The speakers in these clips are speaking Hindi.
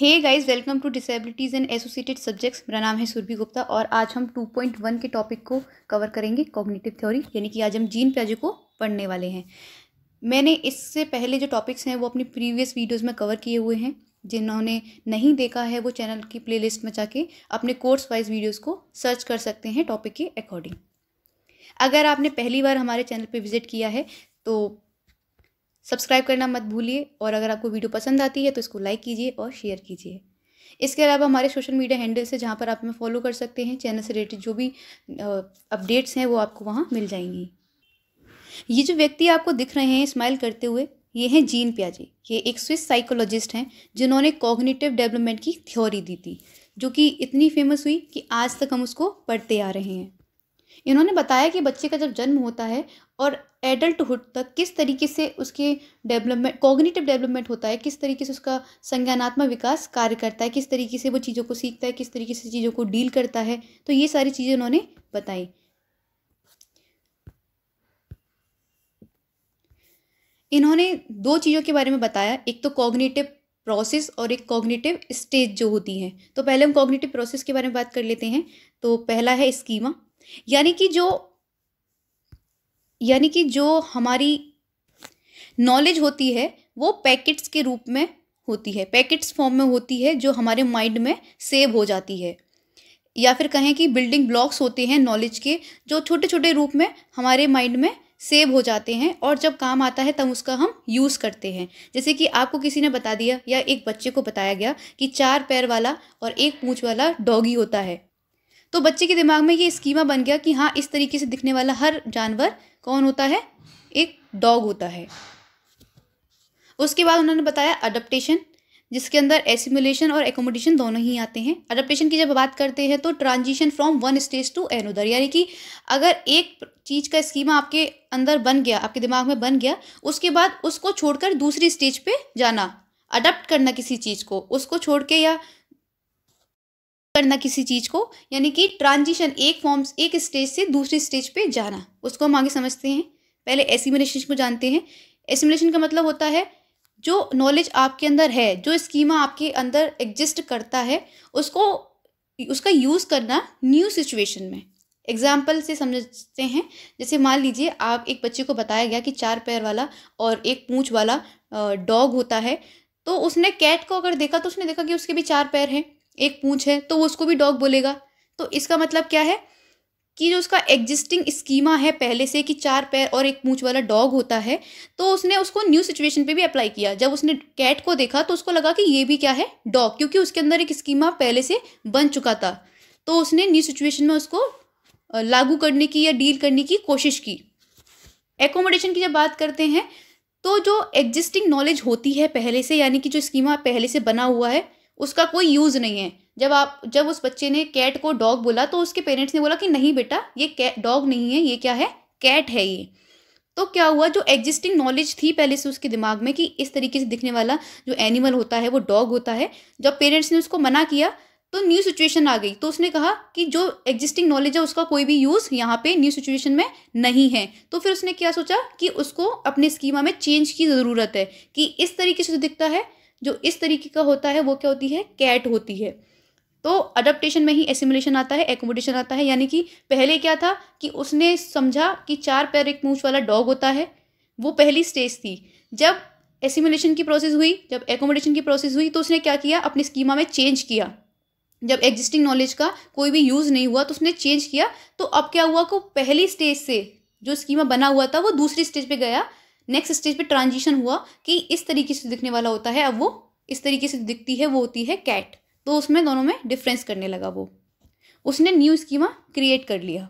hey guys welcome to disabilities and associated subjects मेरा नाम है सुरभि गुप्ता और आज हम 2.1 के टॉपिक को कवर करेंगे कॉग्निटिव थ्योरी यानी कि आज हम जीन प्याजे को पढ़ने वाले हैं मैंने इससे पहले जो टॉपिक्स हैं वो अपनी प्रीवियस वीडियोस में कवर किए हुए हैं जिन्होंने नहीं देखा है वो चैनल की प्ले में जाके अपने कोर्स वाइज वीडियोज़ को सर्च कर सकते हैं टॉपिक के अकॉर्डिंग अगर आपने पहली बार हमारे चैनल पर विजिट किया है तो सब्सक्राइब करना मत भूलिए और अगर आपको वीडियो पसंद आती है तो इसको लाइक कीजिए और शेयर कीजिए इसके अलावा हमारे सोशल मीडिया हैंडल्स है जहाँ पर आप हमें फॉलो कर सकते हैं चैनल से रिलेटेड जो भी अपडेट्स हैं वो आपको वहाँ मिल जाएंगी ये जो व्यक्ति आपको दिख रहे हैं स्माइल करते हुए ये हैं जीन प्याजी ये एक स्विस साइकोलॉजिस्ट हैं जिन्होंने कॉग्निटिव डेवलपमेंट की थ्योरी दी थी जो कि इतनी फेमस हुई कि आज तक हम उसको पढ़ते आ रहे हैं इन्होंने बताया कि बच्चे का जब जन्म होता है और एडल्टहुड तक किस तरीके से उसके डेवलपमेंट कॉग्निटिव डेवलपमेंट होता है किस तरीके से उसका संज्ञानात्मक विकास कार्य करता है किस तरीके से वो चीज़ों को सीखता है किस तरीके से चीज़ों को डील करता है तो ये सारी चीज़ें उन्होंने बताई इन्होंने दो चीज़ों के बारे में बताया एक तो कॉग्निटिव प्रोसेस और एक कॉग्निटिव स्टेज जो होती है तो पहले हम कॉग्निटिव प्रोसेस के बारे में बात कर लेते हैं तो पहला है स्कीमा यानी कि जो यानी कि जो हमारी नॉलेज होती है वो पैकेट्स के रूप में होती है पैकेट्स फॉर्म में होती है जो हमारे माइंड में सेव हो जाती है या फिर कहें कि बिल्डिंग ब्लॉक्स होते हैं नॉलेज के जो छोटे छोटे रूप में हमारे माइंड में सेव हो जाते हैं और जब काम आता है तब उसका हम यूज़ करते हैं जैसे कि आपको किसी ने बता दिया या एक बच्चे को बताया गया कि चार पैर वाला और एक पूँछ वाला डॉगी होता है तो बच्चे के दिमाग में ये स्कीमा बन गया कि हाँ इस तरीके से दिखने वाला हर जानवर कौन होता है एक डॉग होता है उसके बाद उन्होंने बताया अडप्टेशन जिसके अंदर एसिमुलेशन और एकोमोडेशन दोनों ही आते हैं अडप्टेशन की जब बात करते हैं तो transition from one stage to another यानी कि अगर एक चीज़ का स्कीमा आपके अंदर बन गया आपके दिमाग में बन गया उसके बाद उसको छोड़कर दूसरी स्टेज पे जाना अडप्ट करना किसी चीज़ को उसको छोड़ के या करना किसी चीज़ को यानी कि ट्रांजिशन एक फॉर्म एक स्टेज से दूसरे स्टेज पे जाना उसको हम आगे समझते हैं पहले एसिमुलेशन को जानते हैं एसिमुलेशन का मतलब होता है जो नॉलेज आपके अंदर है जो स्कीमा आपके अंदर एग्जिस्ट करता है उसको उसका यूज़ करना न्यू सिचुएशन में एग्जाम्पल से समझते हैं जैसे मान लीजिए आप एक बच्चे को बताया गया कि चार पैर वाला और एक पूँछ वाला डॉग होता है तो उसने कैट को अगर देखा तो उसने देखा कि उसके भी चार पैर हैं एक पूँछ है तो वो उसको भी डॉग बोलेगा तो इसका मतलब क्या है कि जो उसका एग्जिस्टिंग स्कीमा है पहले से कि चार पैर और एक पूँछ वाला डॉग होता है तो उसने उसको न्यू सिचुएशन पे भी अप्लाई किया जब उसने कैट को देखा तो उसको लगा कि ये भी क्या है डॉग क्योंकि उसके अंदर एक स्कीमा पहले से बन चुका था तो उसने न्यू सिचुएशन में उसको लागू करने की या डील करने की कोशिश की एकोमोडेशन की जब बात करते हैं तो जो एग्जिस्टिंग नॉलेज होती है पहले से यानी कि जो स्कीमा पहले से बना हुआ है उसका कोई यूज़ नहीं है जब आप जब उस बच्चे ने कैट को डॉग बोला तो उसके पेरेंट्स ने बोला कि नहीं बेटा ये डॉग नहीं है ये क्या है कैट है ये तो क्या हुआ जो एग्जिस्टिंग नॉलेज थी पहले से उसके दिमाग में कि इस तरीके से दिखने वाला जो एनिमल होता है वो डॉग होता है जब पेरेंट्स ने उसको मना किया तो न्यू सिचुएशन आ गई तो उसने कहा कि जो एग्जिस्टिंग नॉलेज है उसका कोई भी यूज़ यहाँ पे न्यू सिचुएशन में नहीं है तो फिर उसने क्या सोचा कि उसको अपने स्कीमा में चेंज की ज़रूरत है कि इस तरीके से दिखता है जो इस तरीके का होता है वो क्या होती है कैट होती है तो अडप्टेशन में ही एसिमुलेशन आता है एकोमोडेशन आता है यानी कि पहले क्या था कि उसने समझा कि चार पैर एक मूछ वाला डॉग होता है वो पहली स्टेज थी जब एसिमुलेशन की प्रोसेस हुई जब एकोमोडेशन की प्रोसेस हुई तो उसने क्या किया अपने स्कीमा में चेंज किया जब एग्जिस्टिंग नॉलेज का कोई भी यूज़ नहीं हुआ तो उसने चेंज किया तो अब क्या हुआ को पहली स्टेज से जो स्कीमा बना हुआ था वो दूसरी स्टेज पे गया नेक्स्ट स्टेज पे ट्रांजिशन हुआ कि इस तरीके से दिखने वाला होता है अब वो इस तरीके से दिखती है वो होती है कैट तो उसमें दोनों में डिफरेंस करने लगा वो उसने न्यू स्कीमा क्रिएट कर लिया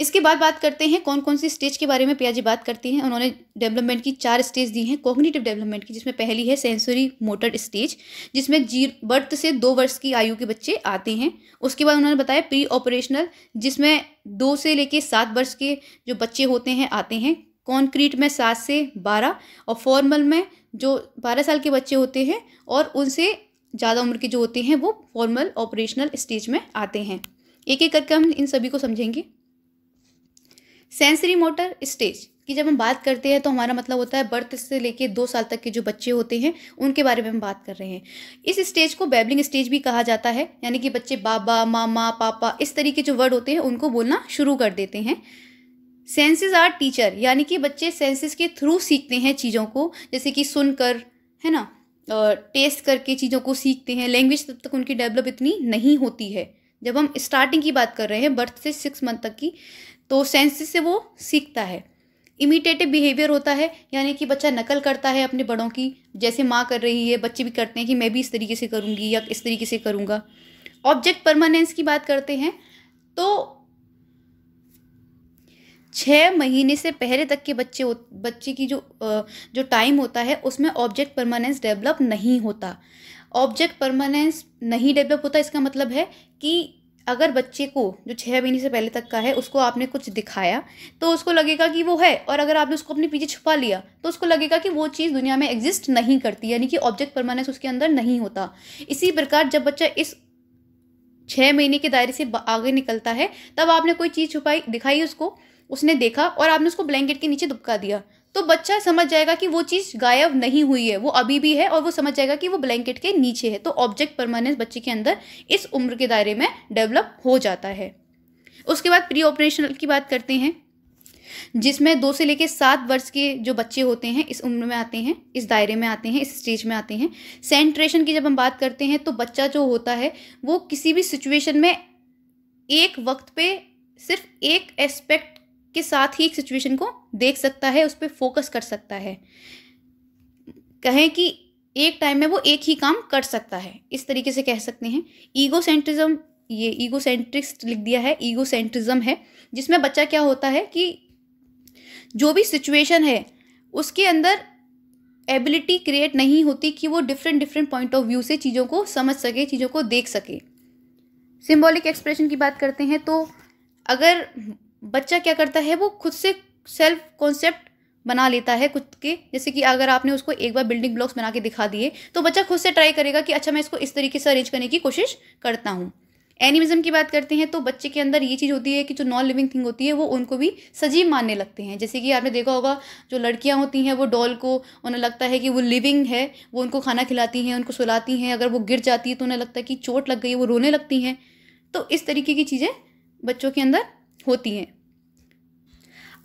इसके बाद बात करते हैं कौन कौन सी स्टेज के बारे में पियाजी बात करती हैं उन्होंने डेवलपमेंट की चार स्टेज दी हैं कॉग्निटिव डेवलपमेंट की जिसमें पहली है सेंसरी मोटर स्टेज जिसमें जी बर्थ से दो वर्ष की आयु के बच्चे आते हैं उसके बाद उन्होंने बताया प्री ऑपरेशनल जिसमें दो से लेके सात वर्ष के जो बच्चे होते हैं आते हैं कॉन्क्रीट में सात से बारह और फॉर्मल में जो बारह साल के बच्चे होते हैं और उनसे ज़्यादा उम्र के जो होते हैं वो फॉर्मल ऑपरेशनल स्टेज में आते हैं एक एक करके हम इन सभी को समझेंगे सेंसरी मोटर स्टेज कि जब हम बात करते हैं तो हमारा मतलब होता है बर्थ से लेके दो साल तक के जो बच्चे होते हैं उनके बारे में हम बात कर रहे हैं इस स्टेज को बैबलिंग स्टेज भी कहा जाता है यानी कि बच्चे बाबा मामा पापा इस तरीके जो वर्ड होते हैं उनको बोलना शुरू कर देते हैं सेंसेस आर टीचर यानी कि बच्चे सेंसेस के थ्रू सीखते हैं चीज़ों को जैसे कि सुनकर है ना टेस्ट करके चीज़ों को सीखते हैं लैंग्वेज तब तक उनकी डेवलप इतनी नहीं होती है जब हम स्टार्टिंग की बात कर रहे हैं बर्थ से सिक्स मंथ तक की तो सेंसेस से वो सीखता है इमिटेटिव बिहेवियर होता है यानी कि बच्चा नकल करता है अपने बड़ों की जैसे माँ कर रही है बच्चे भी करते हैं कि मैं भी इस तरीके से करूँगी या इस तरीके से करूँगा ऑब्जेक्ट परमानेंस की बात करते हैं तो छः महीने से पहले तक के बच्चे बच्चे की जो जो टाइम होता है उसमें ऑब्जेक्ट परमानेंस डेवलप नहीं होता ऑब्जेक्ट परमानेंस नहीं डेवलप होता इसका मतलब है कि अगर बच्चे को जो छः महीने से पहले तक का है उसको आपने कुछ दिखाया तो उसको लगेगा कि वो है और अगर आपने उसको अपने पीछे छुपा लिया तो उसको लगेगा कि वो चीज़ दुनिया में एग्जिस्ट नहीं करती यानी कि ऑब्जेक्ट परमानेंस उसके अंदर नहीं होता इसी प्रकार जब बच्चा इस छः महीने के दायरे से आगे निकलता है तब आपने कोई चीज़ छुपाई दिखाई उसको उसने देखा और आपने उसको ब्लैंकेट के नीचे दुबका दिया तो बच्चा समझ जाएगा कि वो चीज़ गायब नहीं हुई है वो अभी भी है और वो समझ जाएगा कि वो ब्लैंकेट के नीचे है तो ऑब्जेक्ट परमानेंस बच्चे के अंदर इस उम्र के दायरे में डेवलप हो जाता है उसके बाद प्री ऑपरेशनल की बात करते हैं जिसमें दो से लेकर सात वर्ष के जो बच्चे होते हैं इस उम्र में आते हैं इस दायरे में आते हैं इस स्टेज में आते हैं सेंट्रेशन की जब हम बात करते हैं तो बच्चा जो होता है वो किसी भी सिचुएशन में एक वक्त पे सिर्फ एक एस्पेक्ट के साथ ही एक सिचुएशन को देख सकता है उस पर फोकस कर सकता है कहें कि एक टाइम में वो एक ही काम कर सकता है इस तरीके से कह सकते हैं ईगो सेंट्रिज्म ये ईगो सेंट्रिक्स लिख दिया है ईगो सेंट्रिज्म है जिसमें बच्चा क्या होता है कि जो भी सिचुएशन है उसके अंदर एबिलिटी क्रिएट नहीं होती कि वो different different point of view से चीज़ों को समझ सके चीज़ों को देख सके सिंबॉलिक एक्सप्रेशन की बात करते हैं तो अगर बच्चा क्या करता है वो खुद से सेल्फ कॉन्सेप्ट बना लेता है खुद के जैसे कि अगर आपने उसको एक बार बिल्डिंग ब्लॉक्स बना के दिखा दिए तो बच्चा खुद से ट्राई करेगा कि अच्छा मैं इसको इस तरीके से अरेंज करने की कोशिश करता हूँ एनिमिज्म की बात करते हैं तो बच्चे के अंदर ये चीज़ होती है कि जो नॉन लिविंग थिंग होती है वो उनको भी सजीव मानने लगते हैं जैसे कि आपने देखा होगा जो लड़कियां होती हैं वो डॉल को उन्हें लगता है कि वो लिविंग है वो उनको खाना खिलाती हैं उनको सुलाती हैं अगर वो गिर जाती है तो उन्हें लगता है कि चोट लग गई है वो रोने लगती हैं तो इस तरीके की चीज़ें बच्चों के अंदर होती हैं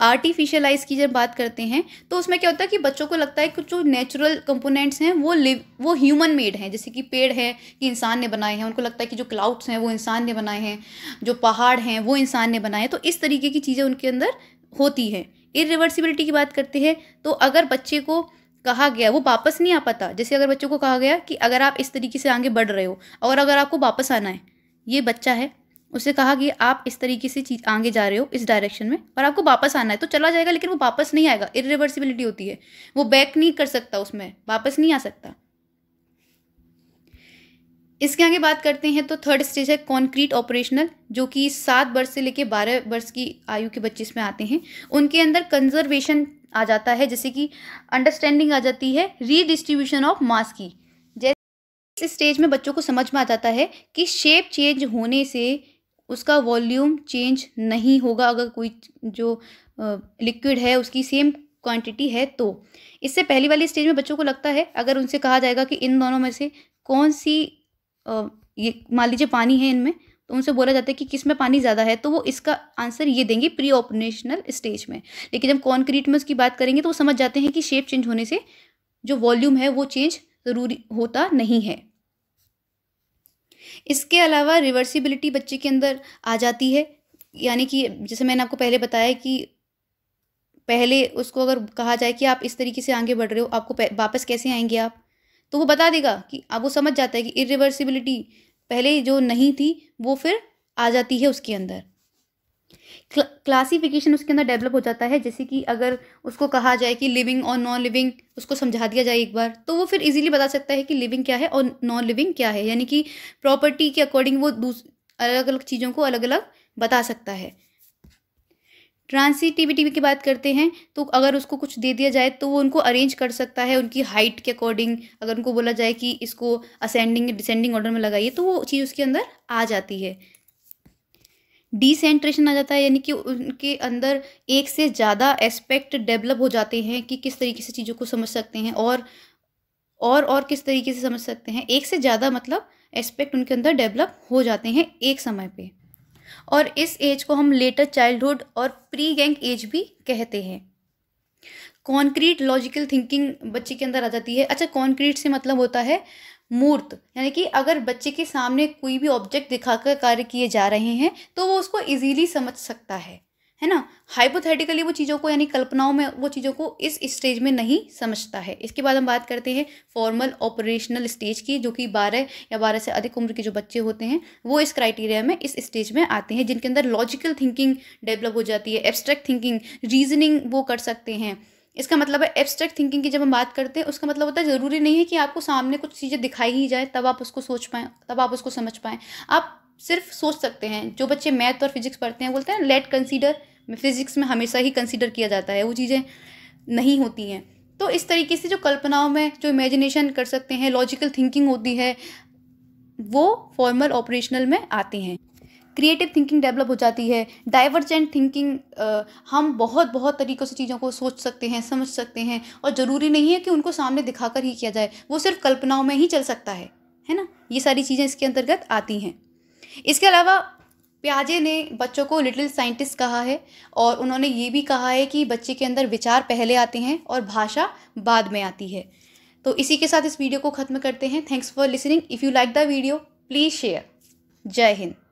आर्टिफिशलाइज की जब बात करते हैं तो उसमें क्या होता है कि बच्चों को लगता है कि जो नेचुरल कंपोनेंट्स हैं वो लिव वो ह्यूमन मेड हैं जैसे कि पेड़ है कि इंसान ने बनाए हैं उनको लगता है कि जो क्लाउड्स हैं वो इंसान ने बनाए हैं जो पहाड़ हैं वो इंसान ने बनाए हैं तो इस तरीके की चीज़ें उनके अंदर होती हैं इरिवर्सिबिलिटी की बात करते हैं तो अगर बच्चे को कहा गया वो वापस नहीं आ पाता जैसे अगर बच्चों को कहा गया कि अगर आप इस तरीके से आगे बढ़ रहे हो और अगर आपको वापस आना है ये बच्चा है उसे कहा कि आप इस तरीके से चीज आगे जा रहे हो इस डायरेक्शन में और आपको वापस आना है तो चला जाएगा लेकिन वो वापस नहीं आएगा इरिवर्सिबिलिटी होती है वो बैक नहीं कर सकता उसमें वापस नहीं आ सकता इसके आगे बात करते हैं तो थर्ड स्टेज है कॉन्क्रीट ऑपरेशनल जो कि सात वर्ष से लेकर बारह वर्ष की आयु के बच्चे इसमें आते हैं उनके अंदर कंजर्वेशन आ जाता है जैसे कि अंडरस्टैंडिंग आ जाती है रीडिस्ट्रीब्यूशन ऑफ मास की जैसे इस स्टेज में बच्चों को समझ में आ जाता है कि शेप चेंज होने से उसका वॉल्यूम चेंज नहीं होगा अगर कोई जो लिक्विड है उसकी सेम क्वांटिटी है तो इससे पहली वाली स्टेज में बच्चों को लगता है अगर उनसे कहा जाएगा कि इन दोनों में से कौन सी ये मान लीजिए पानी है इनमें तो उनसे बोला जाता है कि किस में पानी ज़्यादा है तो वो इसका आंसर ये देंगे प्री ऑपरेशनल स्टेज में लेकिन जब कॉन्क्रीट में उसकी बात करेंगे तो वो समझ जाते हैं कि शेप चेंज होने से जो वॉल्यूम है वो चेंज ज़रूरी होता नहीं है इसके अलावा रिवर्सिबिलिटी बच्चे के अंदर आ जाती है यानी कि जैसे मैंने आपको पहले बताया कि पहले उसको अगर कहा जाए कि आप इस तरीके से आगे बढ़ रहे हो आपको वापस कैसे आएंगे आप तो वो बता देगा कि अब वो समझ जाता है कि इरिवर्सिबिलिटी पहले जो नहीं थी वो फिर आ जाती है उसके अंदर क्लासिफिकेशन उसके अंदर डेवलप हो जाता है जैसे कि अगर उसको कहा जाए कि लिविंग और नॉन लिविंग उसको समझा दिया जाए एक बार तो वो फिर इजीली बता सकता है कि लिविंग क्या है और नॉन लिविंग क्या है यानी कि प्रॉपर्टी के अकॉर्डिंग वो अलग अलग चीज़ों को अलग अलग बता सकता है ट्रांसिटिविटी की बात करते हैं तो अगर उसको कुछ दे दिया जाए तो वो उनको अरेंज कर सकता है उनकी हाइट के अकॉर्डिंग अगर उनको बोला जाए कि इसको असेंडिंग डिसेंडिंग ऑर्डर में लगाइए तो वो चीज़ उसके अंदर आ जाती है डिसेंट्रेशन आ जाता है यानी कि उनके अंदर एक से ज़्यादा एस्पेक्ट डेवलप हो जाते हैं कि किस तरीके से चीज़ों को समझ सकते हैं और और और किस तरीके से समझ सकते हैं एक से ज़्यादा मतलब एस्पेक्ट उनके अंदर डेवलप हो जाते हैं एक समय पे और इस एज को हम लेटर चाइल्डहुड और प्री गैंग एज भी कहते हैं कॉन्क्रीट लॉजिकल थिंकिंग बच्चे के अंदर आ जाती है अच्छा कॉन्क्रीट से मतलब होता है मूर्त यानी कि अगर बच्चे के सामने कोई भी ऑब्जेक्ट दिखाकर कार्य किए जा रहे हैं तो वो उसको इजीली समझ सकता है है ना हाइपोथेटिकली वो चीज़ों को यानी कल्पनाओं में वो चीज़ों को इस स्टेज में नहीं समझता है इसके बाद हम बात करते हैं फॉर्मल ऑपरेशनल स्टेज की जो कि बारह या बारह से अधिक उम्र के जो बच्चे होते हैं वो इस क्राइटेरिया में इस स्टेज में आते हैं जिनके अंदर लॉजिकल थिंकिंग डेवलप हो जाती है एब्स्ट्रैक्ट थिंकिंग रीजनिंग वो कर सकते हैं इसका मतलब है एब्स्ट्रैक्ट थिंकिंग की जब हम बात करते हैं उसका मतलब होता है ज़रूरी नहीं है कि आपको सामने कुछ चीज़ें दिखाई ही जाए तब आप उसको सोच पाएँ तब आप उसको समझ पाएँ आप सिर्फ सोच सकते हैं जो बच्चे मैथ और फिजिक्स पढ़ते हैं बोलते हैं लेट कंसीडर फिजिक्स में हमेशा ही कंसीडर किया जाता है वो चीज़ें नहीं होती हैं तो इस तरीके से जो कल्पनाओं में जो इमेजिनेशन कर सकते हैं लॉजिकल थिंकिंग होती है वो फॉर्मल ऑपरेशनल में आते हैं क्रिएटिव थिंकिंग डेवलप हो जाती है डाइवर्जेंट थिंकिंग हम बहुत बहुत तरीक़ों से चीज़ों को सोच सकते हैं समझ सकते हैं और ज़रूरी नहीं है कि उनको सामने दिखाकर ही किया जाए वो सिर्फ कल्पनाओं में ही चल सकता है है ना ये सारी चीज़ें इसके अंतर्गत आती हैं इसके अलावा प्याजे ने बच्चों को लिटिल साइंटिस्ट कहा है और उन्होंने ये भी कहा है कि बच्चे के अंदर विचार पहले आते हैं और भाषा बाद में आती है तो इसी के साथ इस वीडियो को ख़त्म करते हैं thanks for listening if you like the video please share जय हिंद